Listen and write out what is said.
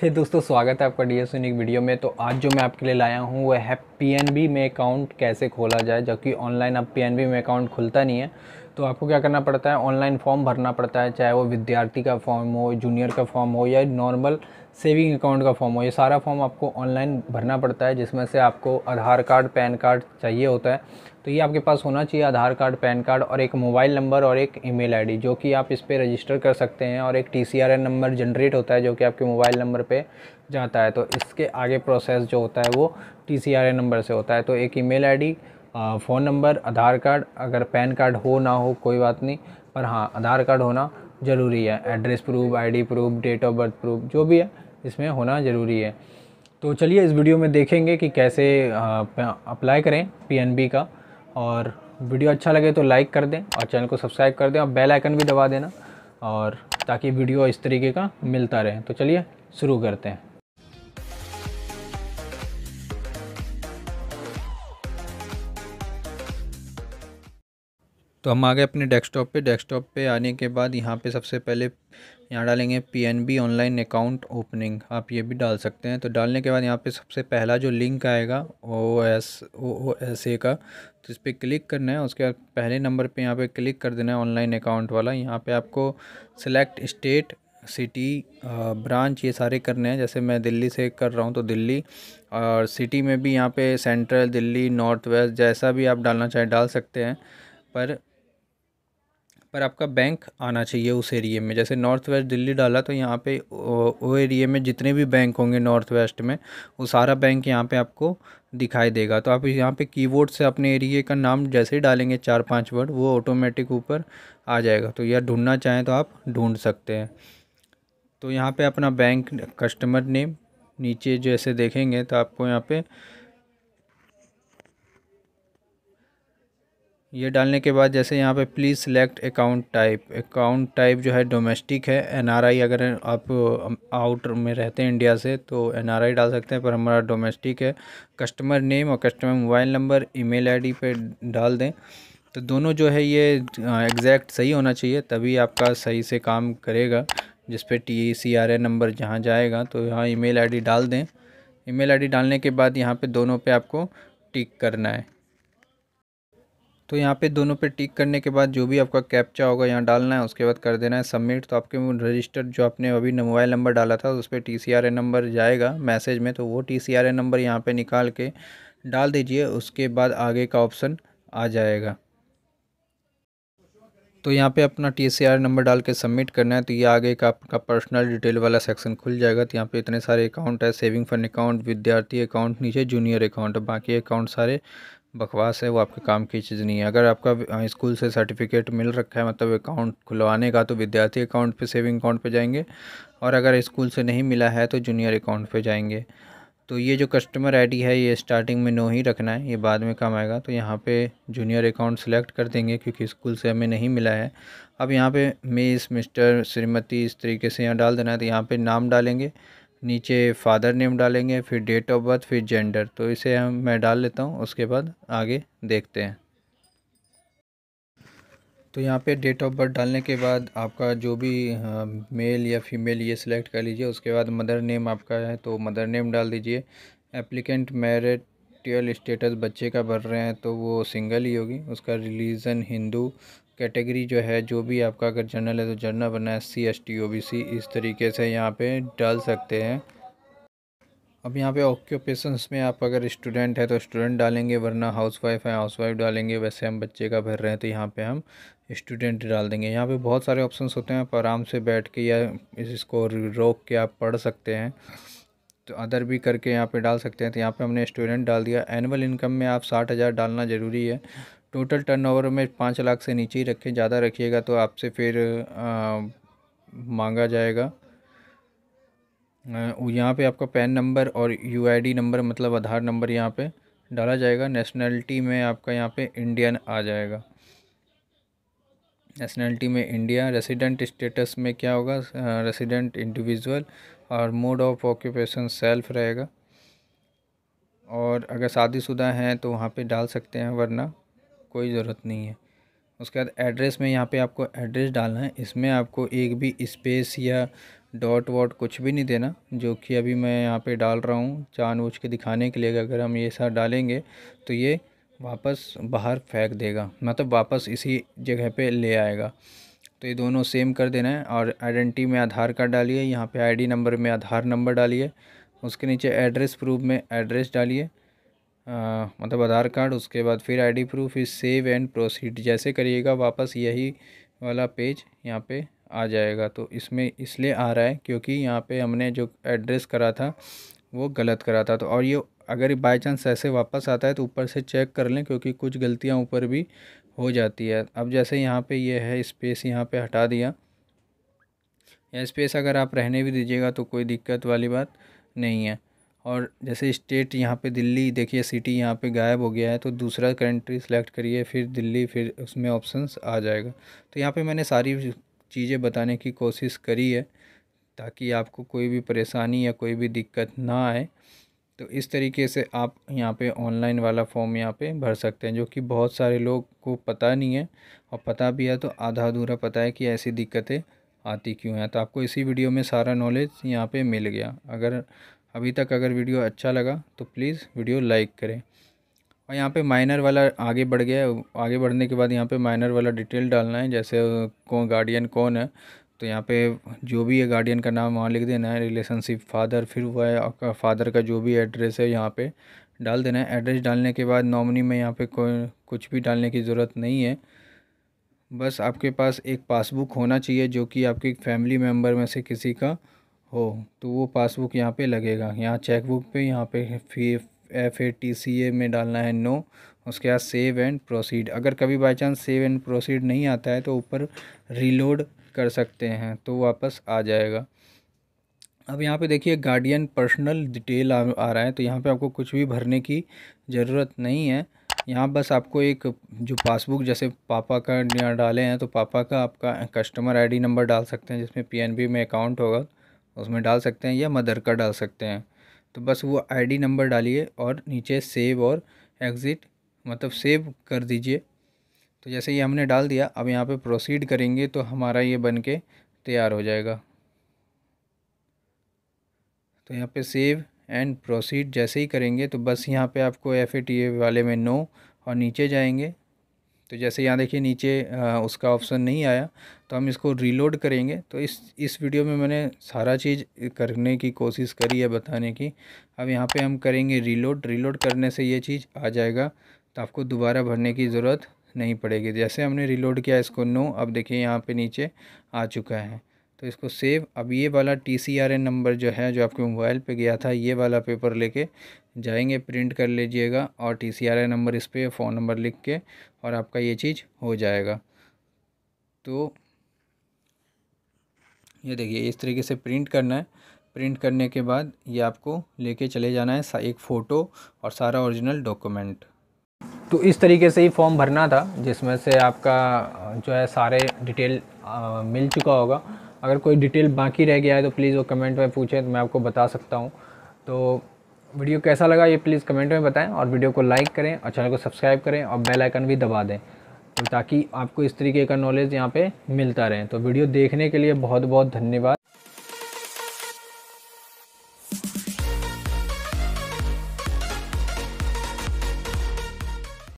फिर दोस्तों स्वागत है आपका डी एस यूनिक वीडियो में तो आज जो मैं आपके लिए लाया हूँ वह है पी में अकाउंट कैसे खोला जाए जबकि ऑनलाइन अब पी में अकाउंट खुलता नहीं है तो आपको क्या करना पड़ता है ऑनलाइन फॉर्म भरना पड़ता है चाहे वो विद्यार्थी का फॉर्म हो जूनियर का फॉर्म हो या नॉर्मल सेविंग अकाउंट का फॉर्म हो ये सारा फॉर्म आपको ऑनलाइन भरना पड़ता है जिसमें से आपको आधार कार्ड पैन कार्ड चाहिए होता है तो ये आपके पास होना चाहिए आधार कार्ड पैन कार्ड और एक मोबाइल नंबर और एक ईमेल आईडी जो कि आप इस पर रजिस्टर कर सकते हैं और एक टी नंबर जनरेट होता है जो कि आपके मोबाइल नंबर पर जाता है तो इसके आगे प्रोसेस जो होता है वो टी नंबर से होता है तो एक email ID phone number Aadhaar card अगर पैन कार्ड हो ना हो कोई बात नहीं पर हाँ आधार कार्ड होना ज़रूरी है address proof ID proof date of birth proof जो भी है इसमें होना ज़रूरी है तो चलिए इस वीडियो में देखेंगे कि कैसे अप्लाई करें पीएनबी का और वीडियो अच्छा लगे तो लाइक कर दें और चैनल को सब्सक्राइब कर दें और बेल आइकन भी दबा देना और ताकि वीडियो इस तरीके का मिलता रहे तो चलिए शुरू करते हैं तो हम आ गए अपने डेस्कटॉप पे डेस्कटॉप पे आने के बाद यहाँ पे सबसे पहले यहाँ डालेंगे पीएनबी ऑनलाइन अकाउंट ओपनिंग आप ये भी डाल सकते हैं तो डालने के बाद यहाँ पे सबसे पहला जो लिंक आएगा O S O O S A का तो इस पर क्लिक करना है उसके बाद पहले नंबर पे यहाँ पे क्लिक कर देना है ऑनलाइन अकाउंट वाला यहाँ पे आपको सिलेक्ट स्टेट सिटी ब्रांच ये सारे करने हैं जैसे मैं दिल्ली से कर रहा हूँ तो दिल्ली और सिटी में भी यहाँ पे सेंट्रल दिल्ली नॉर्थ वेस्ट जैसा भी आप डालना चाहें डाल सकते हैं पर पर आपका बैंक आना चाहिए उस एरिए में जैसे नॉर्थ वेस्ट दिल्ली डाला तो यहाँ पे वो एरिए में जितने भी बैंक होंगे नॉर्थ वेस्ट में वो सारा बैंक यहाँ पे आपको दिखाई देगा तो आप यहाँ पे कीबोर्ड से अपने एरिए का नाम जैसे ही डालेंगे चार पाँच वर्ड वो ऑटोमेटिक ऊपर आ जाएगा तो यह ढूँढना चाहें तो आप ढूँढ सकते हैं तो यहाँ पर अपना बैंक कस्टमर नेम नीचे जैसे देखेंगे तो आपको यहाँ पर ये डालने के बाद जैसे यहाँ पे please select account type account type जो है डोमेस्टिक है एनआरआई अगर आप आउट में रहते हैं इंडिया से तो एनआरआई डाल सकते हैं पर हमारा डोमेस्टिक है कस्टमर नेम और customer mobile number email ID पे डाल दें तो दोनों जो है ये एग्जैक्ट सही होना चाहिए तभी आपका सही से काम करेगा जिस पर T C R A number जहाँ जाएगा तो यहाँ आई डी डाल दें आई डी डालने के बाद यहाँ पर दोनों पर आपको टिक करना है तो यहाँ पे दोनों पे टिक करने के बाद जो भी आपका कैप्चा होगा यहाँ डालना है उसके बाद कर देना है सबमिट तो आपके रजिस्टर जो आपने अभी मोबाइल नंबर डाला था उस पर टी नंबर जाएगा मैसेज में तो वो टी नंबर यहाँ पर निकाल के डाल दीजिए उसके बाद आगे का ऑप्शन आ जाएगा तो यहाँ पे अपना टी नंबर डाल के सबमिट करना है तो ये आगे का आपका पर्सनल डिटेल वाला सेक्शन खुल जाएगा तो यहाँ पे इतने सारे अकाउंट है सेविंग फंड अकाउंट विद्यार्थी अकाउंट नीचे जूनियर अकाउंट बाकी अकाउंट सारे बकवास है वो आपके काम की चीज़ नहीं है अगर आपका हाँ, स्कूल से सर्टिफिकेट मिल रखा है मतलब अकाउंट खुलवाने का तो विद्यार्थी अकाउंट पे सेविंग अकाउंट पे जाएंगे और अगर स्कूल से नहीं मिला है तो जूनियर अकाउंट पे जाएंगे तो ये जो कस्टमर आईडी है ये स्टार्टिंग में नो ही रखना है ये बाद में काम आएगा तो यहाँ पे जूनियर अकाउंट सेलेक्ट कर देंगे क्योंकि स्कूल से हमें नहीं मिला है अब यहाँ पे मिस मिस्टर श्रीमती इस तरीके से यहाँ डाल देना है तो यहाँ पे नाम डालेंगे नीचे फादर नेम डालेंगे फिर डेट ऑफ बर्थ फिर जेंडर तो इसे हम मैं डाल लेता हूँ उसके बाद आगे देखते हैं तो यहाँ पे डेट ऑफ बर्थ डालने के बाद आपका जो भी मेल या फीमेल ये सिलेक्ट कर लीजिए उसके बाद मदर नेम आपका है तो मदर नेम डाल दीजिए एप्लीकेंट मैरिट मैरिटल स्टेटस बच्चे का भर रहे हैं तो वो सिंगल ही होगी उसका रिलीज़न हिंदू कैटेगरी जो है जो भी आपका अगर जनरल है तो जनरल बनना है C S T O B C इस तरीके से यहाँ पे डाल सकते हैं अब यहाँ पे ऑक्यूपेशंस में आप अगर स्टूडेंट है तो स्टूडेंट डालेंगे वरना हाउस वाइफ है हाउस वाइफ डालेंगे वैसे हम बच्चे का भर रहे हैं तो यहाँ पे हम स्टूडेंट डाल देंगे यहाँ पे बहुत सारे ऑप्शंस होते हैं आप आराम से बैठ के या इसको रोक के आप पढ़ सकते हैं तो अदर भी करके यहाँ पे डाल सकते हैं तो यहाँ पे हमने स्टूडेंट डाल दिया एनुअल इनकम में आप साठ हज़ार डालना ज़रूरी है टोटल टर्नओवर में पाँच लाख से नीचे ही रखें ज़्यादा रखिएगा तो आपसे फिर आ, मांगा जाएगा यहाँ पे आपका पैन नंबर और यूआईडी नंबर मतलब आधार नंबर यहाँ पे डाला जाएगा नेशनलिटी में आपका यहाँ पर इंडियन आ जाएगा नेशनलिटी में इंडिया रेसिडेंट स्टेटस में क्या होगा रेसिडेंट इंडिविजुअल और मोड ऑफ ऑक्यूपेशन सेल्फ रहेगा और अगर शादीशुदा हैं तो वहाँ पे डाल सकते हैं वरना कोई ज़रूरत नहीं है उसके बाद एड्रेस में यहाँ पे आपको एड्रेस डालना है इसमें आपको एक भी स्पेस या डॉट वॉट कुछ भी नहीं देना जो कि अभी मैं यहाँ पे डाल रहा हूँ चाँद उछ के दिखाने के लिए अगर हम ये सब डालेंगे तो ये वापस बाहर फेंक देगा मतलब वापस इसी जगह पर ले आएगा तो ये दोनों सेम कर देना है और आइडेंटिटी में आधार कार्ड डालिए यहाँ पे आईडी नंबर में आधार नंबर डालिए उसके नीचे एड्रेस प्रूफ में एड्रेस डालिए मतलब आधार कार्ड उसके बाद फिर आईडी प्रूफ फिर सेव एंड प्रोसीड जैसे करिएगा वापस यही वाला पेज यहाँ पे आ जाएगा तो इसमें इसलिए आ रहा है क्योंकि यहाँ पर हमने जो एड्रेस करा था वो गलत करा था तो और ये अगर बाई चांस ऐसे वापस आता है तो ऊपर से चेक कर लें क्योंकि कुछ गलतियां ऊपर भी हो जाती है अब जैसे यहाँ पे ये यह है स्पेस यहाँ पे हटा दिया यह स्पेस अगर आप रहने भी दीजिएगा तो कोई दिक्कत वाली बात नहीं है और जैसे स्टेट यहाँ पे दिल्ली देखिए सिटी यहाँ पे गायब हो गया है तो दूसरा कंट्री सेलेक्ट करिए फिर दिल्ली फिर उसमें ऑप्शंस आ जाएगा तो यहाँ पे मैंने सारी चीज़ें बताने की कोशिश करी है ताकि आपको कोई भी परेशानी या कोई भी दिक्कत ना आए तो इस तरीके से आप यहाँ पे ऑनलाइन वाला फॉर्म यहाँ पे भर सकते हैं जो कि बहुत सारे लोग को पता नहीं है और पता भी है तो आधा अधूरा पता है कि ऐसी दिक्कतें आती क्यों हैं तो आपको इसी वीडियो में सारा नॉलेज यहाँ पे मिल गया अगर अभी तक अगर वीडियो अच्छा लगा तो प्लीज़ वीडियो लाइक करें और यहाँ पे माइनर वाला आगे बढ़ गया आगे बढ़ने के बाद यहाँ पे माइनर वाला डिटेल डालना है जैसे कौन गार्डियन कौन है तो यहाँ पे जो भी है गार्डियन का नाम वहाँ लिख देना है रिलेशनशिप फादर फिर वह आपका फादर का जो भी एड्रेस है यहाँ पे डाल देना है एड्रेस डालने के बाद नॉमिनी में यहाँ पे कोई कुछ भी डालने की ज़रूरत नहीं है बस आपके पास एक पासबुक होना चाहिए जो कि आपके फैमिली मेम्बर में से किसी का हो तो वो पासबुक यहाँ पर लगेगा यहाँ चेकबुक पर यहाँ पर फी एफ ए टी सी ए में डालना है नो उसके बाद सेव एंड प्रोसीड अगर कभी by chance save and proceed नहीं आता है तो ऊपर रीलोड कर सकते हैं तो वापस आ जाएगा अब यहाँ पे देखिए गार्डियन पर्सनल डिटेल आ, आ रहा है तो यहाँ पे आपको कुछ भी भरने की ज़रूरत नहीं है यहाँ बस आपको एक जो पासबुक जैसे पापा का डाले हैं तो पापा का आपका कस्टमर आईडी नंबर डाल सकते हैं जिसमें पीएनबी में अकाउंट होगा उसमें डाल सकते हैं या मदर का डाल सकते हैं तो बस वो आई नंबर डालिए और नीचे सेव और एग्ज़िट मतलब सेव कर दीजिए तो जैसे ही हमने डाल दिया अब यहाँ पे प्रोसीड करेंगे तो हमारा ये बन के तैयार हो जाएगा तो यहाँ पे सेव एंड प्रोसीड जैसे ही करेंगे तो बस यहाँ पे आपको एफ वाले में नो और नीचे जाएंगे तो जैसे यहाँ देखिए नीचे आ, उसका ऑप्शन नहीं आया तो हम इसको रीलोड करेंगे तो इस इस वीडियो में मैंने सारा चीज़ करने की कोशिश करी है बताने की अब यहाँ पे हम करेंगे रीलोड रीलोड करने से ये चीज़ आ जाएगा तो आपको दोबारा भरने की ज़रूरत नहीं पड़ेगी जैसे हमने रिलोड किया इसको नो अब देखिए यहाँ पे नीचे आ चुका है तो इसको सेव अब ये वाला T C R N number जो है जो आपके मोबाइल पे गया था ये वाला पेपर लेके जाएंगे प्रिंट कर लीजिएगा और T C R N number इस पर फ़ोन नंबर लिख के और आपका ये चीज़ हो जाएगा तो ये देखिए इस तरीके से प्रिंट करना है प्रिंट करने के बाद ये आपको लेके चले जाना है एक फ़ोटो और सारा ओरिजिनल डॉक्यूमेंट तो इस तरीके से ही फॉर्म भरना था जिसमें से आपका जो है सारे डिटेल आ, मिल चुका होगा अगर कोई डिटेल बाकी रह गया है तो प्लीज़ वो कमेंट में पूछें तो मैं आपको बता सकता हूँ तो वीडियो कैसा लगा ये प्लीज़ कमेंट में बताएं और वीडियो को लाइक करें और चैनल को सब्सक्राइब करें और बेल आइकन भी दबा दें तो ताकि आपको इस तरीके का नॉलेज यहाँ पे मिलता रहे तो वीडियो देखने के लिए बहुत बहुत धन्यवाद